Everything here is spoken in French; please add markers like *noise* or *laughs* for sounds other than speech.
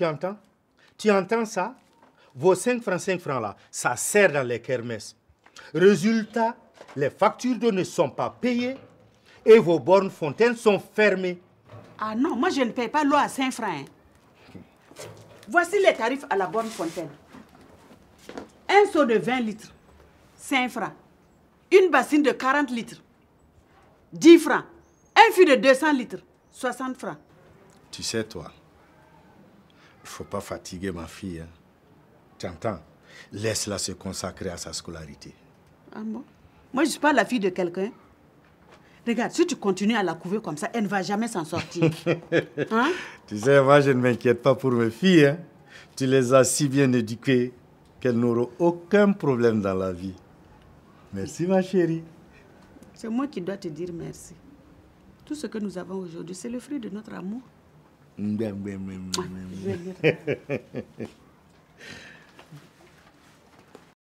Tu entends Tu entends ça Vos 5 francs, 5 francs là, ça sert dans les kermesses. Résultat, les factures d'eau ne sont pas payées et vos bornes fontaines sont fermées. Ah non, moi je ne paye pas l'eau à 5 francs. Hein. Voici les tarifs à la borne fontaine. Un seau de 20 litres, 5 francs. Une bassine de 40 litres, 10 francs. Un fût de 200 litres, 60 francs. Tu sais, toi, faut pas fatiguer ma fille. Hein. Tu entends..? Laisse-la se consacrer à sa scolarité. Ah bon Moi, je ne suis pas la fille de quelqu'un. Regarde, si tu continues à la couver comme ça, elle ne va jamais s'en sortir. *laughs* Hein? tu sais, moi, je ne m'inquiète pas pour mes filles. Hein. Tu les as si bien éduquées qu'elles n'auront aucun problème dans la vie. Merci, ma chérie. C'est moi qui dois te dire merci. Tout ce que nous avons aujourd'hui, c'est le fruit de notre amour. Mm-hmm.